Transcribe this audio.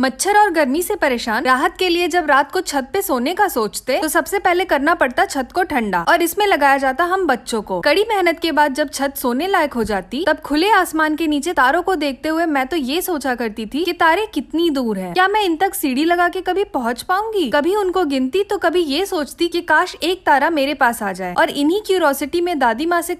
मच्छर और गर्मी से परेशान राहत के लिए जब रात को छत पे सोने का सोचते तो सबसे पहले करना पड़ता छत को ठंडा और इसमें लगाया जाता हम बच्चों को कड़ी मेहनत के बाद जब छत सोने लायक हो जाती तब खुले आसमान के नीचे तारों को देखते हुए मैं तो ये सोचा करती थी कि तारे कितनी दूर है क्या मैं इन तक सीढ़ी लगा के कभी पहुँच पाऊंगी कभी उनको गिनती तो कभी ये सोचती की काश एक तारा मेरे पास आ जाए और इन्ही क्यूरोसिटी में दादी माँ से